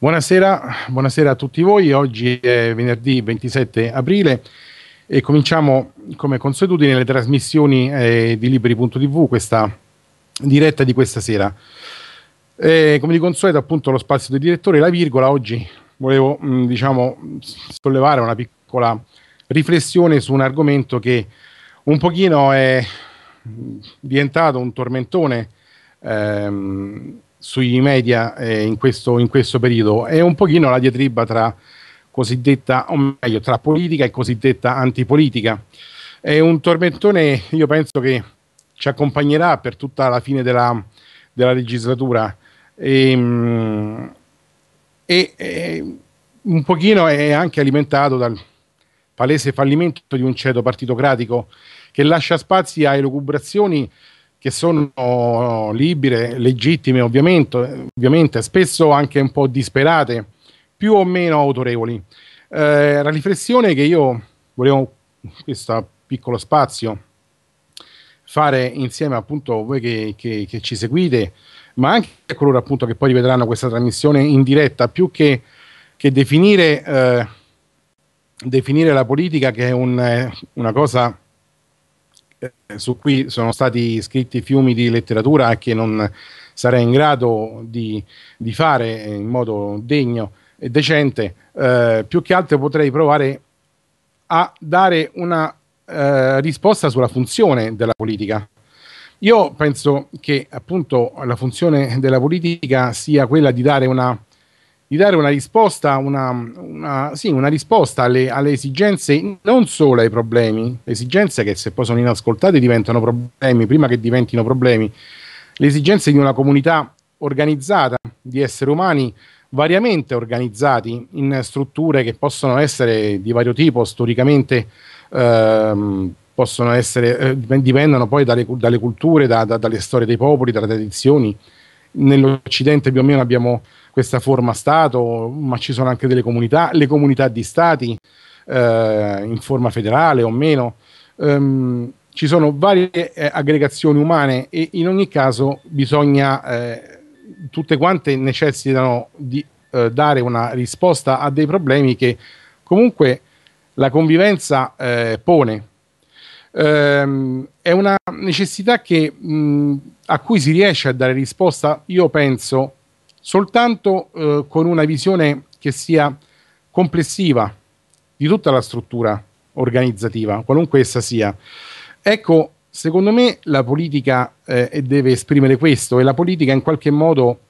Buonasera, buonasera, a tutti voi, oggi è venerdì 27 aprile e cominciamo come consuetudine le trasmissioni eh, di Libri.tv, questa diretta di questa sera. E come di consueto appunto lo spazio del direttore, la virgola, oggi volevo mh, mm, diciamo sollevare una piccola riflessione su un argomento che un pochino è mm, diventato un tormentone ehm, sui media eh, in, questo, in, questo, periodo è un pochino la diatriba tra cosiddetta, o meglio, tra politica e cosiddetta antipolitica. È un tormentone, io penso che ci accompagnerà per tutta la fine della, della legislatura ehm, e, e, eh, e, un pochino è anche alimentato dal palese fallimento di un ceto partitocratico che lascia spazi a elucubrazioni che sono libere, legittime ovviamente, ovviamente, spesso anche un po' disperate, più o meno autorevoli. Eh, la riflessione che io volevo, in questo piccolo spazio, fare insieme appunto a voi che, che, che, ci seguite, ma anche a coloro appunto che poi rivedranno questa trasmissione in diretta, più che, che definire, eh, definire, la politica che è un, eh, una cosa eh, su cui sono stati scritti fiumi di letteratura che non sarei in grado di, di fare in modo degno e decente, eh, più che altro potrei provare a dare una eh, risposta sulla funzione della politica. Io penso che appunto la funzione della politica sia quella di dare una di dare una risposta, una, una, sì, una risposta alle, alle, esigenze, non solo ai problemi, esigenze che se poi sono inascoltate diventano problemi, prima che diventino problemi, le esigenze di una comunità organizzata di esseri umani variamente organizzati in strutture che possono essere di vario tipo, storicamente ehm, possono essere, eh, dipendono poi dalle, dalle culture, da, da, dalle storie dei popoli, dalle tradizioni nell'Occidente più o meno abbiamo questa forma Stato, ma ci sono anche delle comunità, le comunità di Stati eh, in forma federale o meno. Um, ci sono varie eh, aggregazioni umane e in ogni caso bisogna, eh, tutte quante necessitano di eh, dare una risposta a dei problemi che comunque la convivenza eh, pone ehm, è una necessità che, mh, a cui si riesce a dare risposta, io penso, soltanto eh, con una visione che sia complessiva di tutta la struttura organizzativa, qualunque essa sia. Ecco, secondo me la politica eh, deve esprimere questo e la politica in qualche modo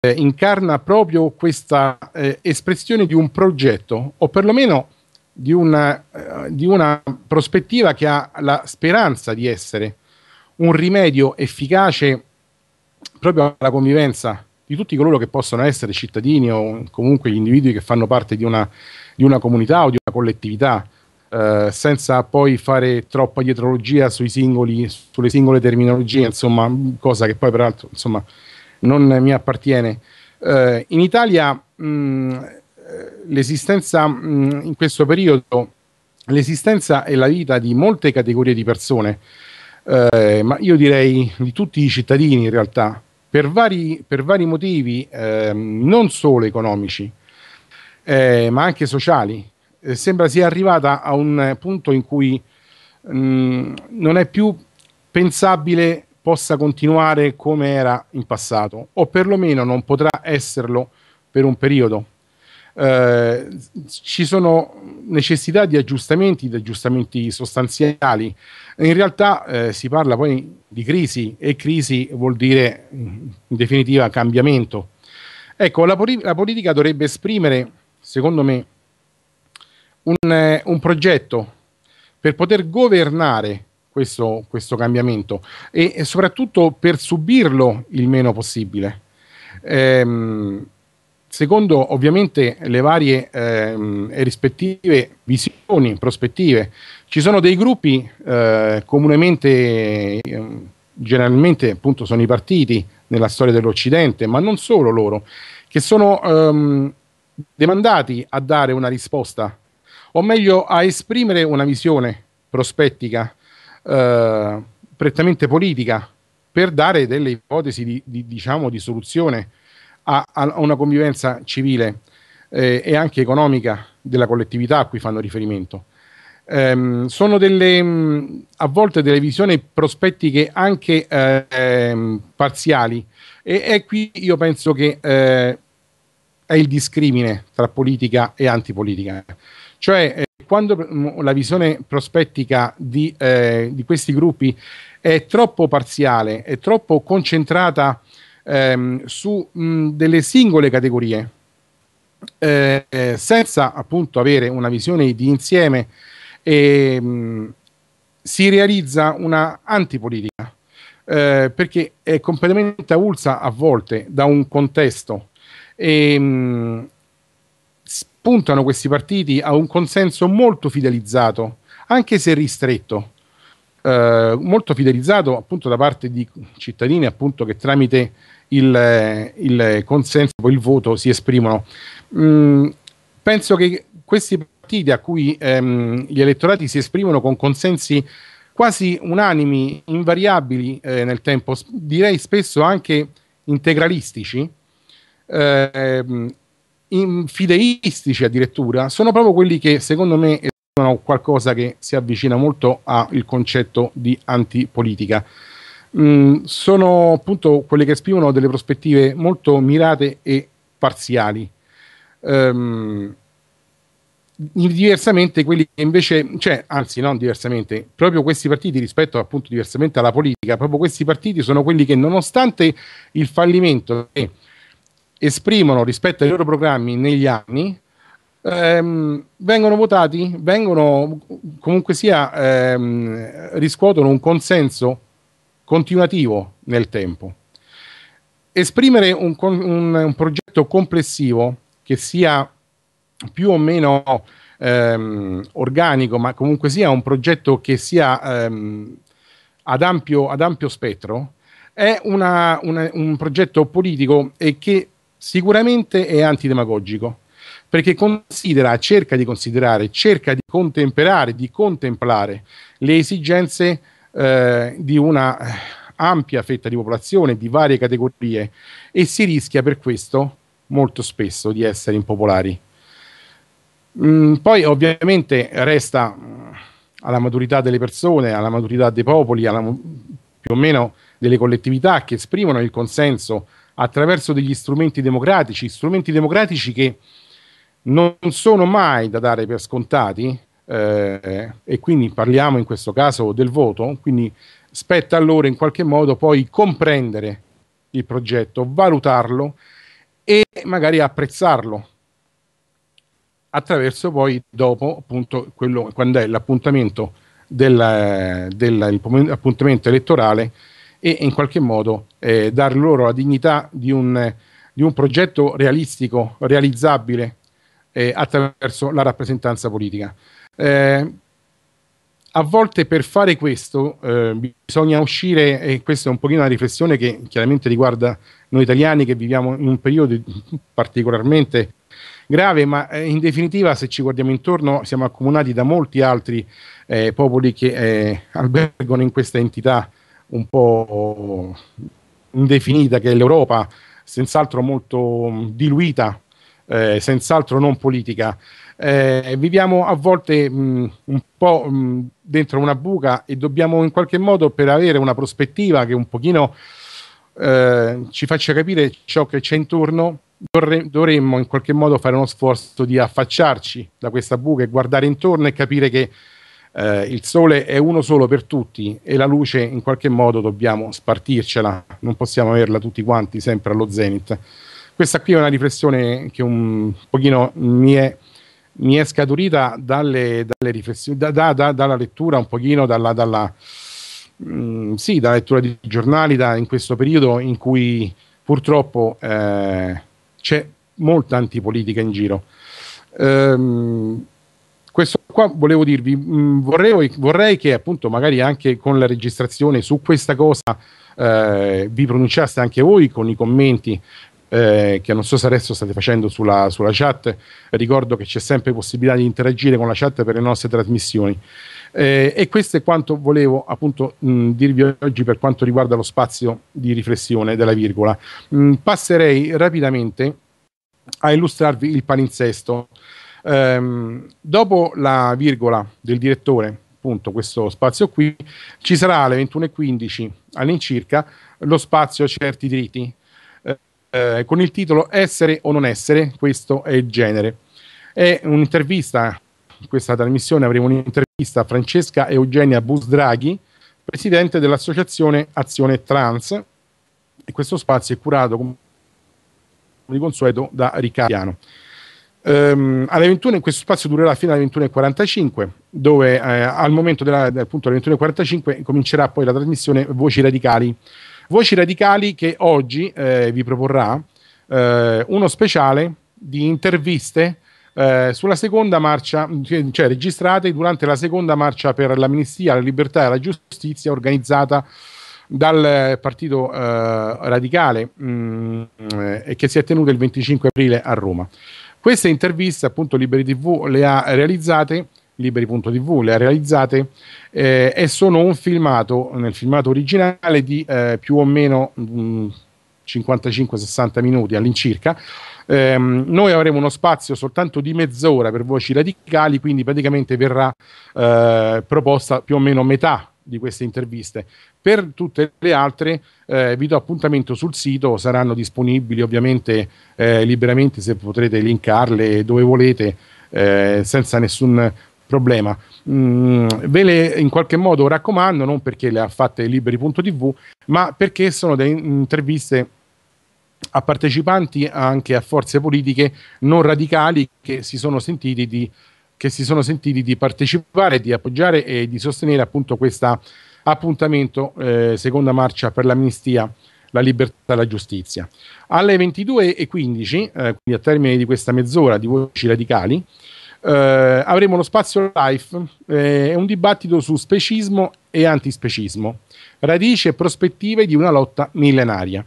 eh, incarna proprio questa eh, espressione di un progetto o perlomeno di una, eh, di una prospettiva che ha la speranza di essere un rimedio efficace proprio alla convivenza di tutti coloro che possono essere cittadini o comunque gli individui che fanno parte di una, di una comunità o di una collettività, eh, senza poi fare troppa dietrologia singoli, sulle singole terminologie, insomma, cosa che poi peraltro insomma, non mi appartiene. Eh, in Italia mh, mm, l'esistenza mh, mm, in questo periodo, l'esistenza e la vita di molte categorie di persone, eh, ma io direi di tutti i cittadini in realtà, per vari, per vari motivi, eh, non solo economici, eh, ma anche sociali. Eh, sembra sia arrivata a un punto in cui mh, mm, non è più pensabile possa continuare come era in passato, o perlomeno non potrà esserlo per un periodo. Eh, ci sono necessità di aggiustamenti, di aggiustamenti sostanziali. In realtà eh, si parla poi di crisi e crisi vuol dire in definitiva cambiamento. Ecco, la, poli- la politica dovrebbe esprimere, secondo me, un, eh, un progetto per poter governare questo, questo cambiamento e, e, soprattutto per subirlo il meno possibile. Ehm, secondo ovviamente le varie ehm, rispettive visioni, prospettive. Ci sono dei gruppi eh, comunemente, ehm, generalmente appunto sono i partiti nella storia dell'Occidente, ma non solo loro, che sono ehm, demandati a dare una risposta, o meglio a esprimere una visione prospettica, eh, prettamente politica, per dare delle ipotesi di, di, diciamo, di soluzione a, a una convivenza civile eh, e anche economica della collettività a cui fanno riferimento. Ehm, sono delle, mm, a volte delle visioni prospettiche anche eh, parziali e, e, qui io penso che eh, è il discrimine tra politica e antipolitica. Cioè, eh, quando mm, la visione prospettica di, eh, di, questi gruppi è troppo parziale, è troppo concentrata ehm, su mh, delle singole categorie, eh, senza appunto avere una visione di insieme, eh, mh, si realizza una antipolitica, eh, perché è completamente avulsa a volte da un contesto. E, ehm, mh, puntano questi partiti a un consenso molto fidelizzato, anche se ristretto, eh, molto fidelizzato appunto da parte di cittadini appunto che tramite il, il consenso, il voto si esprimono. Mm, penso che questi partiti a cui ehm, gli elettorati si esprimono con consensi quasi unanimi, invariabili eh, nel tempo, direi spesso anche integralistici, ehm, fideistici addirittura, sono proprio quelli che secondo me sono qualcosa che si avvicina molto al concetto di antipolitica mh, mm, sono appunto quelle che esprimono delle prospettive molto mirate e parziali. Um, diversamente quelli che invece, cioè, anzi non diversamente, proprio questi partiti rispetto appunto diversamente alla politica, proprio questi partiti sono quelli che nonostante il fallimento che esprimono rispetto ai loro programmi negli anni, ehm, vengono votati, vengono comunque sia, ehm, riscuotono un consenso continuativo nel tempo. Esprimere un, un, un progetto complessivo che sia più o meno ehm, organico, ma comunque sia un progetto che sia ehm, ad, ampio, ad, ampio, spettro, è una, una, un progetto politico e che sicuramente è antidemagogico, perché considera, cerca di considerare, cerca di contemperare, di contemplare le esigenze eh, di una eh, ampia fetta di popolazione, di varie categorie e si rischia per questo molto spesso di essere impopolari. Mm, poi ovviamente resta mm, alla maturità delle persone, alla maturità dei popoli, alla, più o meno delle collettività che esprimono il consenso attraverso degli strumenti democratici, strumenti democratici che non sono mai da dare per scontati, eh, e quindi parliamo in questo caso del voto, quindi spetta a loro in qualche modo poi comprendere il progetto, valutarlo e magari apprezzarlo attraverso poi dopo appunto quello, quando è l'appuntamento, della, della, l'appuntamento elettorale e in qualche modo eh, dar loro la dignità di un, di un progetto realistico, realizzabile eh, attraverso la rappresentanza politica. Eh, a volte per fare questo eh, bisogna uscire, e questa è un pochino una riflessione che chiaramente riguarda noi italiani che viviamo in un periodo particolarmente grave, ma eh, in definitiva se ci guardiamo intorno siamo accomunati da molti altri eh, popoli che eh, albergano in questa entità un po' indefinita che è l'Europa, senz'altro molto diluita, eh, senz'altro non politica eh, viviamo a volte mh, un po' mh, dentro una buca e dobbiamo in qualche modo per avere una prospettiva che un pochino eh, ci faccia capire ciò che c'è intorno, dovre- dovremmo in qualche modo fare uno sforzo di affacciarci da questa buca e guardare intorno e capire che eh, il sole è uno solo per tutti e la luce in qualche modo dobbiamo spartircela, non possiamo averla tutti quanti sempre allo zenith. Questa qui è una riflessione che un pochino mi è mi è scaturita dalle, dalle riflessioni, da, da, da, dalla lettura un pochino, dalla, dalla, mh, mm, sì, dalla lettura di giornali in questo periodo in cui purtroppo eh, c'è molta antipolitica in giro. Ehm, questo qua volevo dirvi, mh, mm, vorrei, vorrei, che appunto magari anche con la registrazione su questa cosa eh, vi pronunciaste anche voi con i commenti eh, che non so se adesso state facendo sulla, sulla, chat, ricordo che c'è sempre possibilità di interagire con la chat per le nostre trasmissioni. Eh, e questo è quanto volevo appunto mh, dirvi oggi per quanto riguarda lo spazio di riflessione della virgola. Mh, passerei rapidamente a illustrarvi il palinsesto. Ehm, dopo la virgola del direttore, appunto questo spazio qui, ci sarà alle 21.15 all'incirca lo spazio certi diritti, eh, con il titolo Essere o non essere, questo è il genere. È un'intervista, in questa trasmissione avremo un'intervista a Francesca Eugenia Busdraghi, presidente dell'associazione Azione Trans e questo spazio è curato come di consueto da Riccardo. Um, alle 21, questo spazio durerà fino alle 21.45, dove eh, al momento della, appunto alle 21.45 comincerà poi la trasmissione Voci Radicali, Voci Radicali che oggi eh, vi proporrà eh, uno speciale di interviste eh, sulla seconda marcia, cioè registrate durante la seconda marcia per l'amnistia, la libertà e la giustizia organizzata dal partito eh, radicale mh, mm, eh, che si è tenuta il 25 aprile a Roma. Queste interviste, appunto, Liberi TV le ha realizzate liberi.tv, le ha realizzate eh, e sono un filmato, nel filmato originale di eh, più o meno 55-60 mm, minuti all'incirca. Eh, noi avremo uno spazio soltanto di mezz'ora per voci radicali, quindi praticamente verrà eh, proposta più o meno metà di queste interviste. Per tutte le altre eh, vi do appuntamento sul sito, saranno disponibili ovviamente eh, liberamente se potrete linkarle dove volete, eh, senza nessun problema. Mm, ve le in qualche modo raccomando, non perché le ha fatte liberi.tv, ma perché sono delle interviste a partecipanti anche a forze politiche non radicali che si sono sentiti di, si sono sentiti di partecipare, di appoggiare e di sostenere appunto questo appuntamento eh, seconda marcia per l'amnistia la libertà e la giustizia. Alle 22.15, eh, quindi a termine di questa mezz'ora di voci radicali, eh, avremo lo spazio life e eh, un dibattito su specismo e antispecismo, radici e prospettive di una lotta millenaria.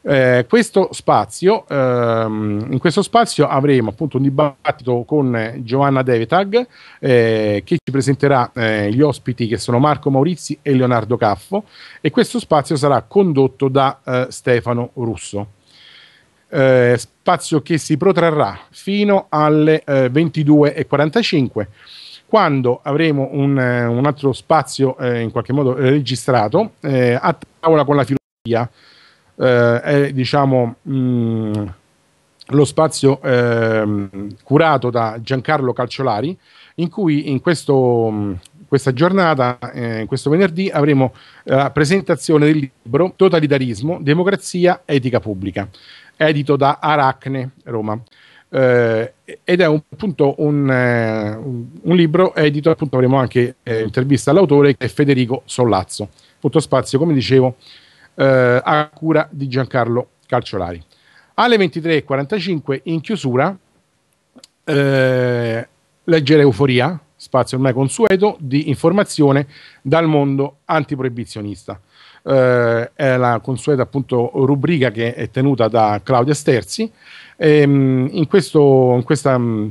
Eh, questo spazio, ehm, in questo spazio avremo appunto un dibattito con Giovanna Devetag eh, che ci presenterà eh, gli ospiti che sono Marco Maurizi e Leonardo Caffo e questo spazio sarà condotto da eh, Stefano Russo eh, spazio che si protrarrà fino alle eh, 22.45 quando avremo un, eh, un altro spazio eh, in qualche modo registrato eh, a tavola con la filosofia. Eh, è diciamo mh, mm, lo spazio ehm, curato da Giancarlo Calciolari in cui in questo mm, questa giornata, eh, questo venerdì, avremo la presentazione del libro Totalitarismo, Democrazia, Etica Pubblica edito da Aracne Roma. Eh, ed è un, appunto un, eh, un, libro edito, appunto avremo anche eh, intervista all'autore che è Federico Sollazzo. Appunto spazio, come dicevo, eh, a cura di Giancarlo Calciolari. Alle 23.45 in chiusura eh, leggere Euforia, spazio ormai consueto di informazione dal mondo antiproibizionista eh, è la consueta appunto rubrica che è tenuta da Claudia Sterzi. E, ehm, in, questo, in questa mm,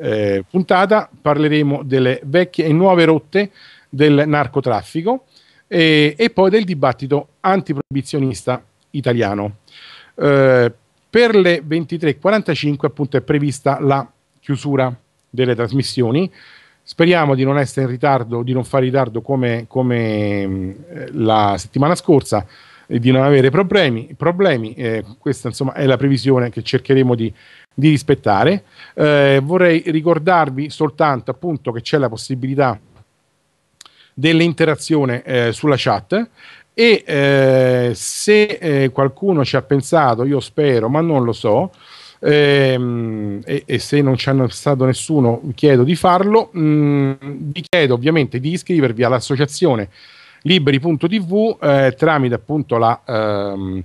eh, puntata parleremo delle vecchie e nuove rotte del narcotraffico e, e poi del dibattito antiproibizionista italiano. Eh, per le 23.45 appunto è prevista la chiusura delle trasmissioni Speriamo di non essere in ritardo, di non fare ritardo come, come mm, la settimana scorsa e di non avere problemi. problemi eh, questa insomma è la previsione che cercheremo di, di rispettare. Eh, vorrei ricordarvi soltanto appunto che c'è la possibilità dell'interazione eh, sulla chat e eh, se eh, qualcuno ci ha pensato, io spero, ma non lo so, e, ehm, e, e se non c'è stato nessuno chiedo di farlo, mh, mm, vi chiedo ovviamente di iscrivervi all'associazione liberi.tv eh, tramite appunto la... Ehm,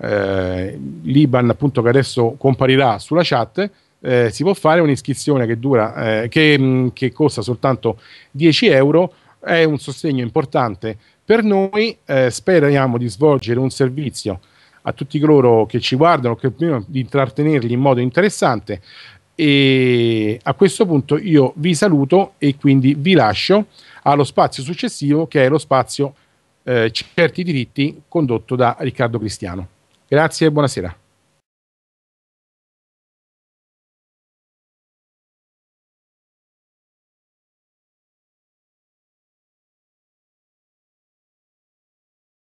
eh, l'Iban appunto che adesso comparirà sulla chat eh, si può fare un'iscrizione che dura eh, che, mh, mm, che, costa soltanto 10 euro è un sostegno importante per noi eh, speriamo di svolgere un servizio a tutti coloro che ci guardano, che almeno di intrattenerli in modo interessante. E a questo punto io vi saluto e quindi vi lascio allo spazio successivo che è lo spazio eh, Certi diritti condotto da Riccardo Cristiano. Grazie e buonasera.